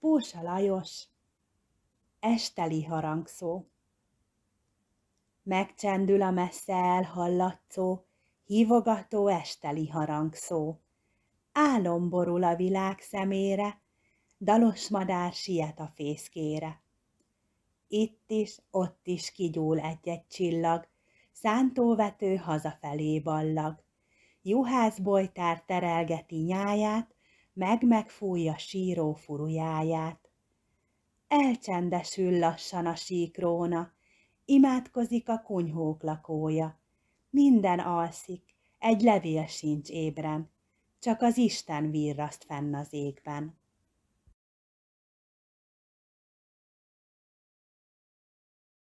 Pósa Lajos, esteli harangszó. Megcsendül a messze elhallatszó, hívogató esteli harangszó. Álom borul a világ szemére, dalos madár siet a fészkére. Itt is, ott is kigyúl egy-egy csillag, szántóvető hazafelé ballag. Juhász bolytár terelgeti nyáját, meg megfújja síró furujáját. Elcsendesül lassan a síkróna, imádkozik a kunyhók lakója. Minden alszik, egy levél sincs ébren, csak az Isten virraszt fenn az égben.